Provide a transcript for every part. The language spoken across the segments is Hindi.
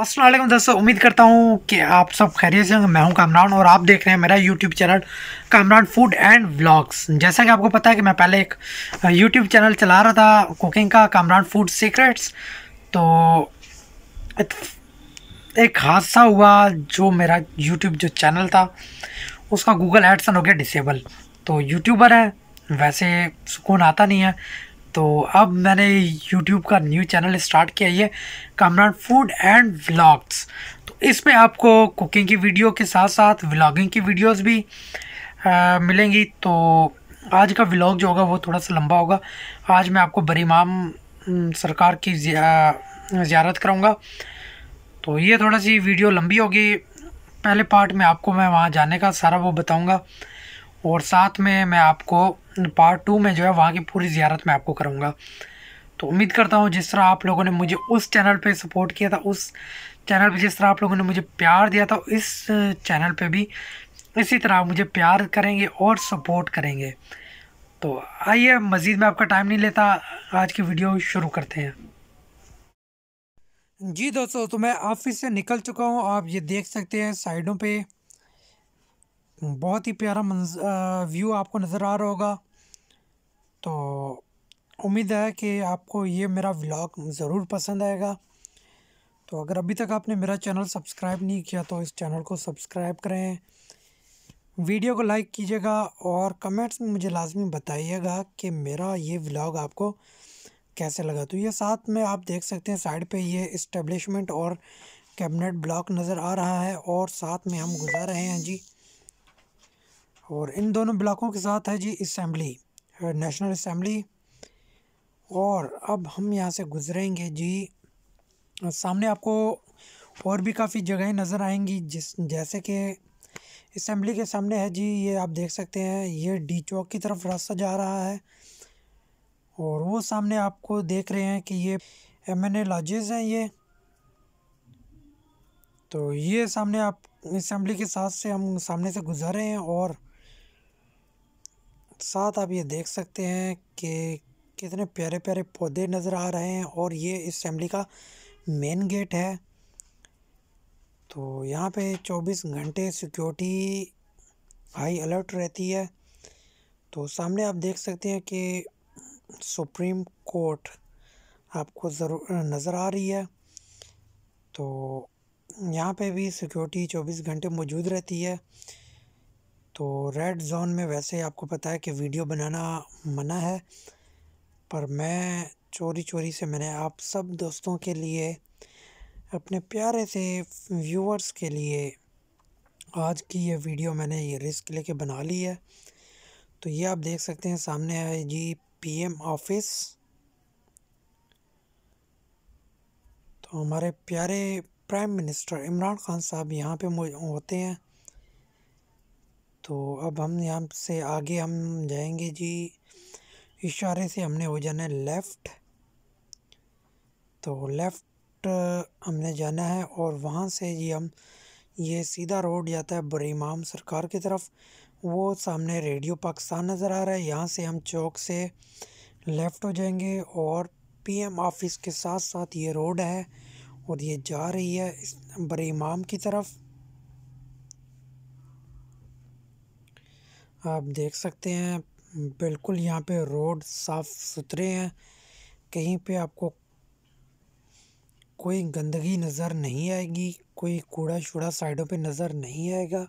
असलम दोस्तों उम्मीद करता हूँ कि आप सब खैरियत से मैं हूँ कामरान और आप देख रहे हैं मेरा YouTube channel Kamran food and vlogs जैसा कि आपको पता है कि मैं पहले एक यूट्यूब चैनल चला रहा था कुकिंग का कामरान फूड सीक्रेट्स तो एक हादसा हुआ जो मेरा यूट्यूब जो चैनल था उसका गूगल एडसन हो गया डिसेबल तो यूट्यूबर है वैसे सुकून आता नहीं है तो अब मैंने यूट्यूब का न्यू चैनल स्टार्ट किया है कामरान फूड एंड व्लॉग्स तो इसमें आपको कुकिंग की वीडियो के साथ साथ व्लॉगिंग की वीडियोस भी आ, मिलेंगी तो आज का व्लॉग जो होगा वो थोड़ा सा लंबा होगा आज मैं आपको बरीमाम सरकार की ज्यारत कराऊँगा तो ये थोड़ा सी वीडियो लंबी होगी पहले पार्ट में आपको मैं वहाँ जाने का सारा वो बताऊँगा और साथ में मैं आपको पार्ट टू में जो है वहाँ की पूरी ज़्यारत मैं आपको करूँगा तो उम्मीद करता हूँ जिस तरह आप लोगों ने मुझे उस चैनल पे सपोर्ट किया था उस चैनल पे जिस तरह आप लोगों ने मुझे प्यार दिया था इस चैनल पे भी इसी तरह आप मुझे प्यार करेंगे और सपोर्ट करेंगे तो आइए मज़ीद मैं आपका टाइम नहीं लेता आज की वीडियो शुरू करते हैं जी दोस्तों तो मैं ऑफिस से निकल चुका हूँ आप ये देख सकते हैं साइडों पे बहुत ही प्यारा व्यू आपको नज़र आ रहा होगा तो उम्मीद है कि आपको ये मेरा व्लॉग ज़रूर पसंद आएगा तो अगर अभी तक आपने मेरा चैनल सब्सक्राइब नहीं किया तो इस चैनल को सब्सक्राइब करें वीडियो को लाइक कीजिएगा और कमेंट्स में मुझे लाजमी बताइएगा कि मेरा ये व्लॉग आपको कैसे लगा तो ये साथ में आप देख सकते हैं साइड पे ये इस्टेब्लिशमेंट और कैबिनेट ब्लॉक नज़र आ रहा है और साथ में हम गुजार रहे हैं जी और इन दोनों ब्लॉकों के साथ है जी इसम्बली नेशनल असम्बली और अब हम यहाँ से गुज़रेंगे जी सामने आपको और भी काफ़ी जगहें नज़र आएंगी जिस जैसे कि इसम्बली के सामने है जी ये आप देख सकते हैं ये डी चौक की तरफ रास्ता जा रहा है और वो सामने आपको देख रहे हैं कि ये एम एन ए लॉजेज़ हैं ये तो ये सामने आप इसम्बली के साथ से हम सामने से गुजर रहे हैं और साथ आप ये देख सकते हैं कि कितने प्यारे प्यारे पौधे नज़र आ रहे हैं और ये इस का मेन गेट है तो यहाँ पे 24 घंटे सिक्योरिटी हाई अलर्ट रहती है तो सामने आप देख सकते हैं कि सुप्रीम कोर्ट आपको ज़रूर नज़र आ रही है तो यहाँ पे भी सिक्योरिटी 24 घंटे मौजूद रहती है तो रेड जोन में वैसे आपको पता है कि वीडियो बनाना मना है पर मैं चोरी चोरी से मैंने आप सब दोस्तों के लिए अपने प्यारे से व्यूअर्स के लिए आज की ये वीडियो मैंने ये रिस्क लेके बना ली है तो ये आप देख सकते हैं सामने है जी पीएम ऑफिस तो हमारे प्यारे प्राइम मिनिस्टर इमरान खान साहब यहाँ पे होते हैं तो अब हम यहाँ से आगे हम जाएंगे जी इशारे से हमने हो जाना है लेफ़्ट तो लेफ़्ट हमने जाना है और वहाँ से जी हम ये सीधा रोड जाता है बरीमाम सरकार की तरफ वो सामने रेडियो पाकिस्तान नज़र आ रहा है यहाँ से हम चौक से लेफ़्ट हो जाएंगे और पीएम ऑफिस के साथ साथ ये रोड है और ये जा रही है बरीमाम की तरफ़ आप देख सकते हैं बिल्कुल यहाँ पे रोड साफ सुथरे हैं कहीं पे आपको कोई गंदगी नज़र नहीं आएगी कोई कूड़ा शूड़ा साइडों पे नज़र नहीं आएगा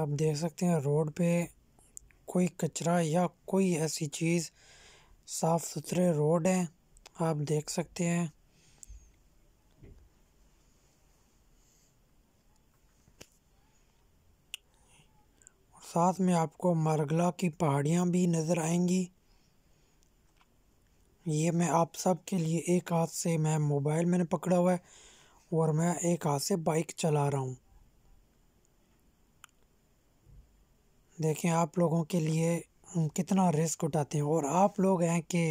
आप देख सकते हैं रोड पे कोई कचरा या कोई ऐसी चीज़ साफ़ सुथरे रोड हैं आप देख सकते हैं साथ में आपको मरगला की पहाड़ियाँ भी नज़र आएंगी ये मैं आप सब के लिए एक हाथ से मैं मोबाइल मैंने पकड़ा हुआ है और मैं एक हाथ से बाइक चला रहा हूँ देखें आप लोगों के लिए कितना रिस्क उठाते हैं और आप लोग हैं कि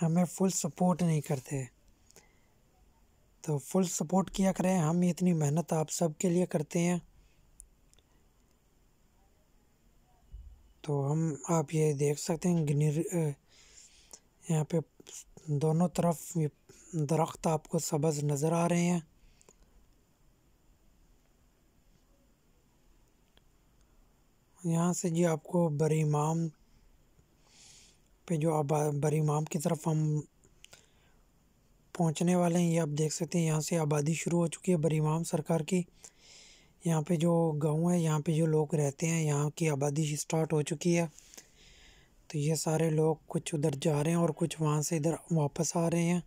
हमें फुल सपोर्ट नहीं करते तो फुल सपोर्ट किया करें हम इतनी मेहनत आप सब के लिए करते हैं तो हम आप ये देख सकते हैं गिनर यहाँ पे दोनों तरफ ये दरख्त आपको सबज नज़र आ रहे हैं यहाँ से जी आपको बरीमाम पे जो अब बरीमाम की तरफ हम पहुँचने वाले हैं ये आप देख सकते हैं यहाँ से आबादी शुरू हो चुकी है बरीमाम सरकार की यहाँ पे जो गांव है यहाँ पे जो लोग रहते हैं यहाँ की आबादी स्टार्ट हो चुकी है तो ये सारे लोग कुछ उधर जा रहे हैं और कुछ वहाँ से इधर वापस आ रहे हैं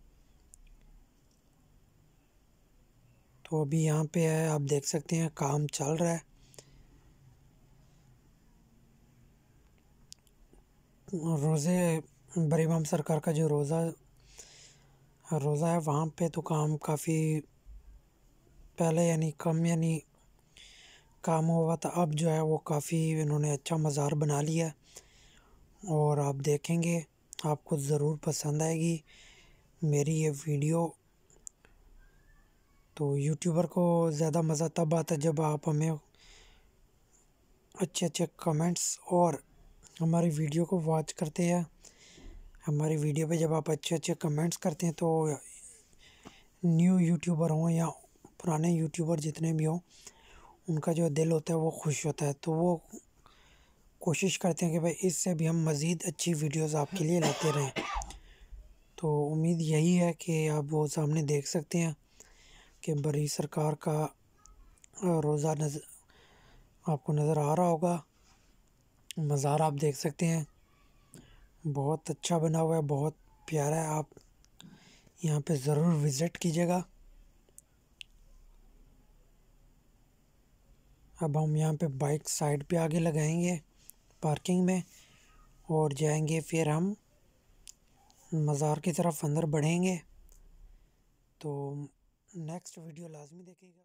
तो अभी यहाँ पे है आप देख सकते हैं काम चल रहा है रोज़े बरीमाम सरकार का जो रोज़ा रोज़ा है वहाँ पे तो काम काफ़ी पहले यानी कम यानी काम हुआ था अब जो है वो काफ़ी इन्होंने अच्छा मज़ार बना लिया और आप देखेंगे आपको ज़रूर पसंद आएगी मेरी ये वीडियो तो यूट्यूबर को ज़्यादा मज़ा तब आता जब आप हमें अच्छे अच्छे कमेंट्स और हमारी वीडियो को वॉच करते हैं हमारी वीडियो पे जब आप अच्छे अच्छे कमेंट्स करते हैं तो न्यू यूट्यूबर हों या पुराने यूट्यूबर जितने भी हों उनका जो दिल होता है वो खुश होता है तो वो कोशिश करते हैं कि भाई इससे भी हम मज़ीद अच्छी वीडियोस आपके लिए लेते रहें तो उम्मीद यही है कि आप वो सामने देख सकते हैं कि बड़ी सरकार का रोज़ा नज़र आपको नज़र आ रहा होगा मज़ार आप देख सकते हैं बहुत अच्छा बना हुआ है बहुत प्यारा है आप यहाँ पे ज़रूर विज़िट कीजिएगा अब हम यहाँ पे बाइक साइड पे आगे लगाएंगे पार्किंग में और जाएंगे फिर हम मज़ार की तरफ अंदर बढ़ेंगे तो नेक्स्ट वीडियो लाजमी देखेगा